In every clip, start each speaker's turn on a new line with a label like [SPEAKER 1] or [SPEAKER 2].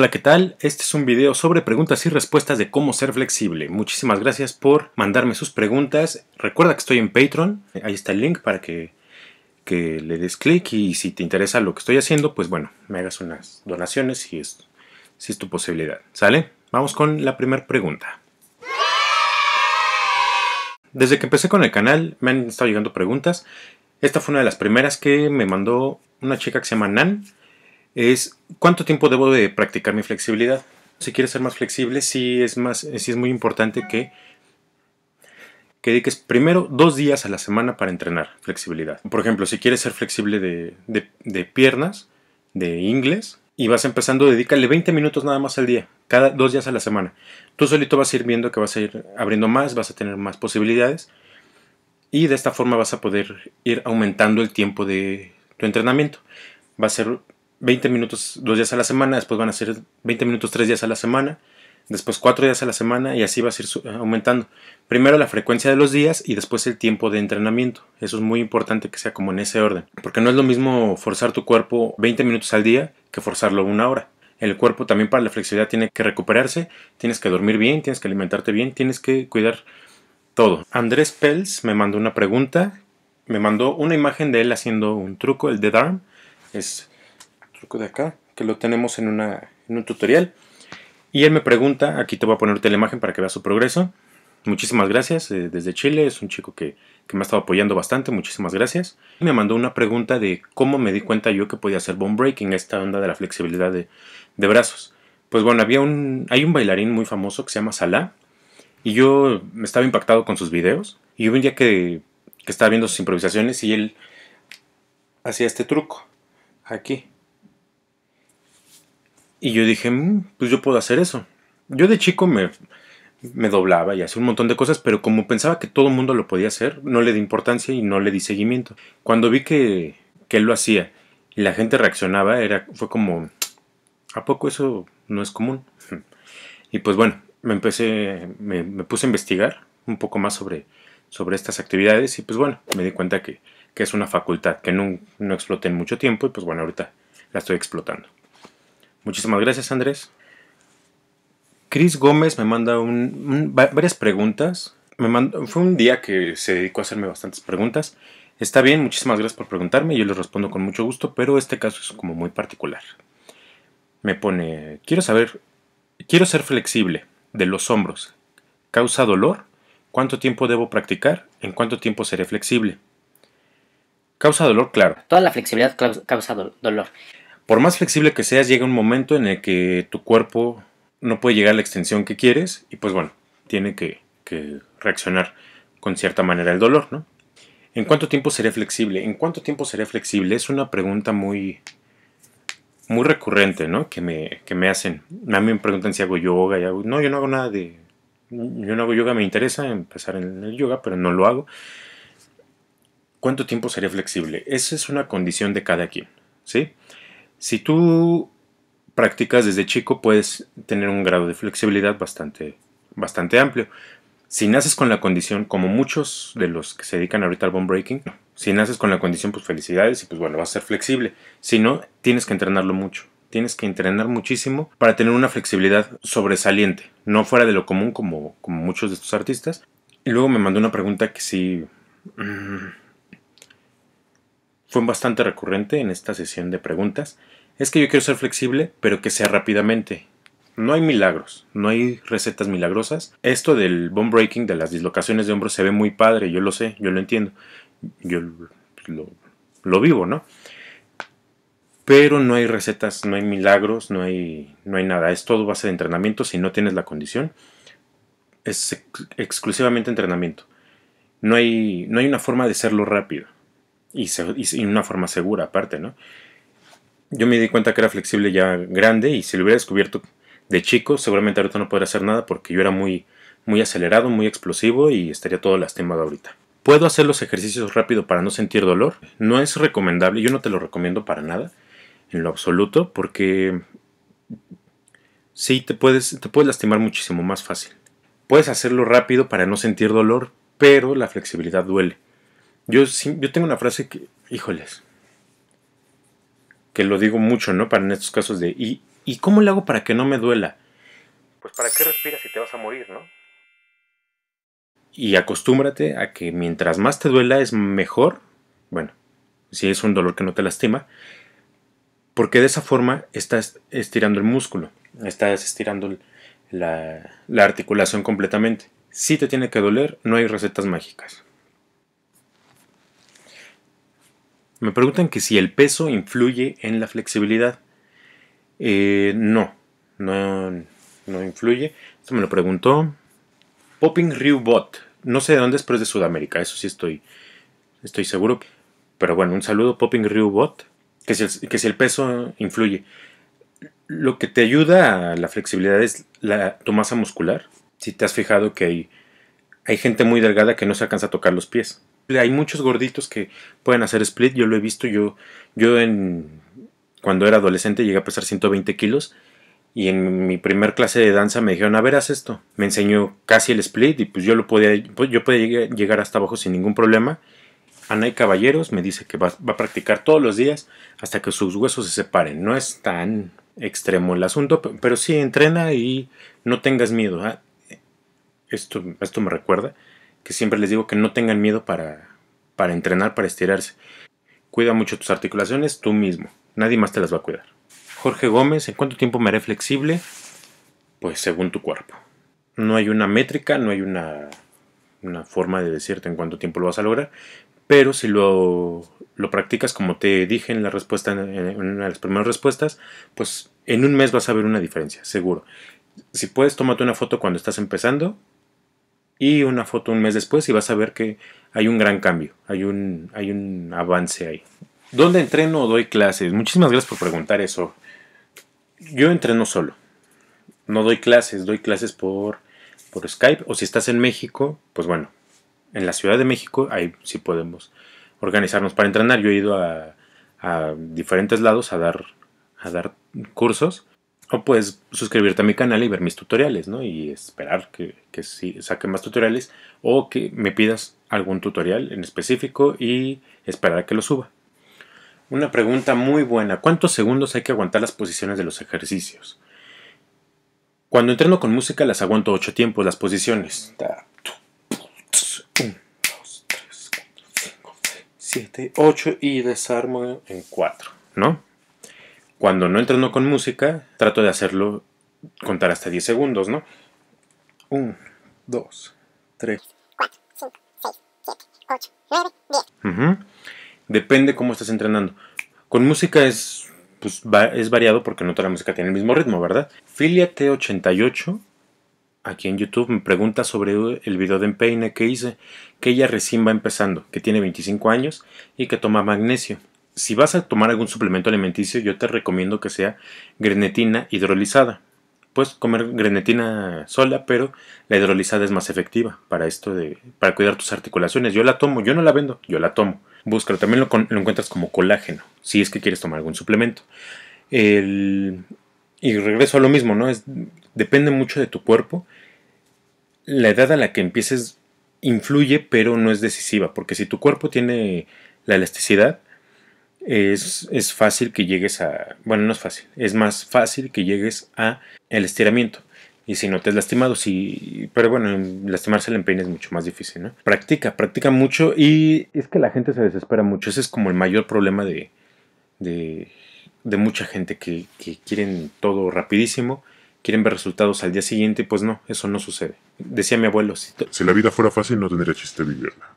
[SPEAKER 1] Hola, ¿qué tal? Este es un video sobre preguntas y respuestas de cómo ser flexible. Muchísimas gracias por mandarme sus preguntas. Recuerda que estoy en Patreon, ahí está el link para que, le des clic y si te interesa lo que estoy haciendo, pues bueno, me hagas unas donaciones si si es tu posibilidad. ¿Sale? Vamos con la primera pregunta. Desde que empecé con el canal me han estado llegando preguntas. Esta fue una de las primeras que me mandó una chica que se llama Nan es cuánto tiempo debo de practicar mi flexibilidad. Si quieres ser más flexible, sí es, más, eh, es muy importante que, que dediques primero dos días a la semana para entrenar flexibilidad. Por ejemplo, si quieres ser flexible de, piernas, de inglés, y vas empezando, dedícale 20 minutos nada más al día, cada dos días a la semana. Tú solito vas a ir viendo que vas a ir abriendo más, vas a tener más posibilidades y de esta forma vas a poder ir aumentando el tiempo de tu entrenamiento. Va a ser 20 minutos dos días a la semana, después van a ser 20 minutos tres días a la semana, después cuatro días a la semana y así va a ir aumentando. Primero la frecuencia de los días y después el tiempo de entrenamiento. Eso es muy importante que sea como en ese orden, porque no es lo mismo forzar tu cuerpo 20 minutos al día que forzarlo una hora. El cuerpo también para la flexibilidad tiene que recuperarse, tienes que dormir bien, tienes que alimentarte bien, tienes que cuidar todo. Andrés Pels me mandó una pregunta, me mandó una imagen de él haciendo un truco, el dead arm. Es truco de acá, que lo tenemos en, en un tutorial. Y él me pregunta, aquí te voy a ponerte la imagen para que veas su progreso. Muchísimas gracias, eh, desde Chile, es un chico que, que, me ha estado apoyando bastante, muchísimas gracias. Me mandó una pregunta de cómo me di cuenta yo que podía hacer bone breaking, esta onda de la flexibilidad de, de brazos. Pues bueno, había un, hay un bailarín muy famoso que se llama Salah, y yo me estaba impactado con sus videos, y un día que, que estaba viendo sus improvisaciones y él hacía este truco, aquí. Y yo dije, mm, pues yo puedo hacer eso. Yo de chico me, doblaba y hacía un montón de cosas, pero como pensaba que todo el mundo lo podía hacer, no le di importancia y no le di seguimiento. Cuando vi que, él lo hacía y la gente reaccionaba, era, fue como, ¿a poco eso no es común? Y pues bueno, me empecé, me, puse a investigar un poco más sobre, sobre estas actividades y pues bueno, me di cuenta que, es una facultad que no, no exploté en mucho tiempo y pues bueno, ahorita la estoy explotando. Muchísimas gracias, Andrés. Cris Gómez me manda varias preguntas. Me fue un día que se dedicó a hacerme bastantes preguntas. Está bien, muchísimas gracias por preguntarme. Yo les respondo con mucho gusto, pero este caso es como muy particular. Me pone, quiero saber, quiero ser flexible de los hombros. ¿Causa dolor? ¿Cuánto tiempo debo practicar? ¿En cuánto tiempo seré flexible? Causa dolor, claro. Toda la flexibilidad causa dolor. Por más flexible que seas, llega un momento en el que tu cuerpo no puede llegar a la extensión que quieres y pues bueno, tiene que, reaccionar con cierta manera el dolor, ¿no? ¿En cuánto tiempo seré flexible? ¿En cuánto tiempo seré flexible? Es una pregunta muy, recurrente, ¿no? Que me, me hacen. A mí me preguntan si hago yoga. no, yo no hago nada de... Yo no hago yoga, me interesa empezar en el yoga, pero no lo hago. ¿Cuánto tiempo seré flexible? Esa es una condición de cada quien, ¿sí? sí si tú practicas desde chico, puedes tener un grado de flexibilidad bastante, bastante amplio. Si naces con la condición, como muchos de los que se dedican ahorita al bone breaking, si naces con la condición, pues felicidades y pues bueno, vas a ser flexible. Si no, tienes que entrenarlo mucho. Tienes que entrenar muchísimo para tener una flexibilidad sobresaliente, no fuera de lo común como, como muchos de estos artistas. Y luego me mandó una pregunta que sí... Mm, fue bastante recurrente en esta sesión de preguntas, es que yo quiero ser flexible, pero que sea rápidamente. No hay milagros, no hay recetas milagrosas. Esto del bone breaking, de las dislocaciones de hombros, se ve muy padre, yo lo sé, yo lo entiendo, yo lo, vivo, ¿no? Pero no hay recetas, no hay milagros, no hay, no hay nada. Es todo base de entrenamiento. Si no tienes la condición, es exclusivamente entrenamiento. No hay, no hay una forma de serlo rápido y, una forma segura aparte, ¿no? Yo me di cuenta que era flexible ya grande y si lo hubiera descubierto de chico, seguramente ahorita no podría hacer nada porque yo era muy, muy acelerado, muy explosivo y estaría todo lastimado ahorita. Puedo hacer los ejercicios rápido para no sentir dolor. No es recomendable, yo no te lo recomiendo para nada, en lo absoluto, porque sí te puedes, te puedes lastimar muchísimo más fácil. Puedes hacerlo rápido para no sentir dolor, pero la flexibilidad duele. Yo, tengo una frase que, híjoles, que lo digo mucho, ¿no? Para en estos casos de, ¿y, ¿y cómo le hago para que no me duela? Pues para qué respiras si te vas a morir, ¿no? Y acostúmbrate a que mientras más te duela es mejor, bueno, si es un dolor que no te lastima, porque de esa forma estás estirando el músculo, estás estirando la articulación completamente. Si te tiene que doler, no hay recetas mágicas. Me preguntan que si el peso influye en la flexibilidad. Eh, no, no, influye. Esto me lo preguntó Popping Ryu No sé de dónde es, pero es de Sudamérica. Eso sí estoy, estoy seguro. Pero bueno, un saludo Popping Ryu Que si, el, que si el peso influye. Lo que te ayuda a la flexibilidad es la, tu masa muscular. Si te has fijado que hay, hay gente muy delgada que no se alcanza a tocar los pies. Hay muchos gorditos que pueden hacer split, yo lo he visto, yo, yo cuando era adolescente llegué a pesar 120 kilos y en mi primer clase de danza me dijeron, a ver, haz esto. Me enseñó casi el split y pues yo lo podía, pues, yo podía llegar hasta abajo sin ningún problema. Ana y Caballeros me dice que va, a practicar todos los días hasta que sus huesos se separen. No es tan extremo el asunto, pero sí entrena y no tengas miedo. Ah, esto, esto me recuerda que siempre les digo que no tengan miedo para, entrenar, para estirarse. Cuida mucho tus articulaciones tú mismo, nadie más te las va a cuidar. Jorge Gómez, ¿en cuánto tiempo me haré flexible? Pues según tu cuerpo. No hay una métrica, no hay una, forma de decirte en cuánto tiempo lo vas a lograr, pero si lo, lo, practicas como te dije en la respuesta en, una de las primeras respuestas pues en un mes vas a ver una diferencia seguro si puedes tómate una foto cuando estás empezando y una foto un mes después y vas a ver que hay un gran cambio, hay un, hay un avance ahí. ¿Dónde entreno o doy clases? Muchísimas gracias por preguntar eso. Yo entreno solo. No doy clases, doy clases por, por Skype. O si estás en México, pues bueno, en la Ciudad de México, ahí sí podemos organizarnos para entrenar. Yo he ido a, diferentes lados a dar, a dar cursos o puedes suscribirte a mi canal y ver mis tutoriales, ¿no? Y esperar que, que sí, más tutoriales o que me pidas algún tutorial en específico y esperar a que lo suba. Una pregunta muy buena. ¿Cuántos segundos hay que aguantar las posiciones de los ejercicios? Cuando entreno con música las aguanto 8 tiempos, las posiciones. 1, 2, 3, 4, 5, 6, 7, 8 y desarmo en 4, ¿no? Cuando no entreno con música, trato de hacerlo contar hasta 10 segundos, ¿no? 1, 2, 3, 4, 5, 6, 7, 8, 9, 10. Depende cómo estás entrenando. Con música es, pues, es variado porque no toda la música tiene el mismo ritmo, ¿verdad? Filia T88 aquí en YouTube me pregunta sobre el video de empeine que hice, que ella recién va empezando, que tiene 25 años y que toma magnesio si vas a tomar algún suplemento alimenticio, yo te recomiendo que sea grenetina hidrolizada. Puedes comer grenetina sola, pero la hidrolizada es más efectiva para esto de para cuidar tus articulaciones. Yo la tomo, yo no la vendo, yo la tomo. Búscalo, también lo, encuentras como colágeno, si es que quieres tomar algún suplemento. y regreso a lo mismo, ¿no? Es, depende mucho de tu cuerpo. La edad a la que empieces influye, pero no es decisiva, porque si tu cuerpo tiene la elasticidad, es, fácil que llegues a, bueno, no es fácil, es más fácil que llegues a el estiramiento. Y si no te has lastimado, sí, pero bueno, lastimarse el empeine es mucho más difícil, ¿no? Practica, practica mucho y es que la gente se desespera mucho. Ese es como el mayor problema de, de, mucha gente que, que quieren todo rapidísimo quieren ver resultados al día siguiente, pues no, eso no sucede. Decía mi abuelo. Si, si la vida fuera fácil, no tendría chiste vivirla.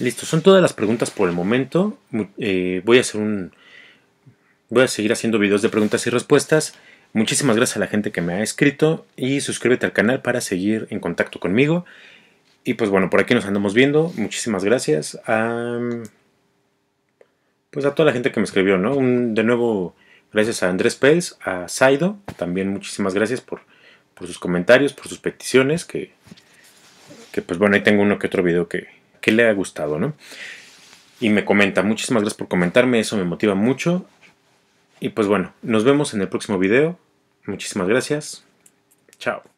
[SPEAKER 1] Listo, son todas las preguntas por el momento. Eh, voy a hacer un. Voy a seguir haciendo videos de preguntas y respuestas. Muchísimas gracias a la gente que me ha escrito y suscríbete al canal para seguir en contacto conmigo. Y pues bueno, por aquí nos andamos viendo. Muchísimas gracias a, pues a toda la gente que me escribió, ¿no? de nuevo, gracias a Andrés Pels, a Saido, también muchísimas gracias por, sus comentarios, por sus peticiones, que, que pues bueno, ahí tengo uno que otro video que, que le ha gustado, ¿no? Y me comenta, muchísimas gracias por comentarme, eso me motiva mucho. Y pues bueno, nos vemos en el próximo video. Muchísimas gracias. Chao.